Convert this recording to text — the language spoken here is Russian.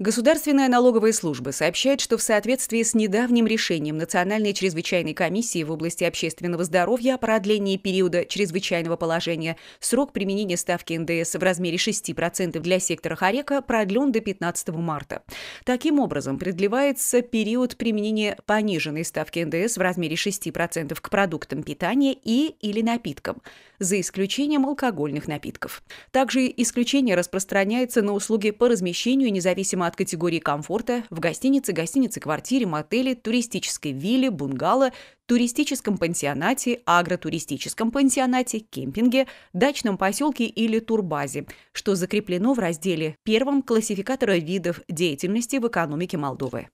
Государственная налоговая служба сообщает, что в соответствии с недавним решением Национальной чрезвычайной комиссии в области общественного здоровья о продлении периода чрезвычайного положения срок применения ставки НДС в размере 6% для сектора Харека продлен до 15 марта. Таким образом, продлевается период применения пониженной ставки НДС в размере 6% к продуктам питания и или напиткам, за исключением алкогольных напитков. Также исключение распространяется на услуги по размещению независимо от категории комфорта, в гостинице, гостинице, квартире, мотеле, туристической вилле, бунгало, туристическом пансионате, агротуристическом пансионате, кемпинге, дачном поселке или турбазе, что закреплено в разделе первом классификатора видов деятельности в экономике Молдовы.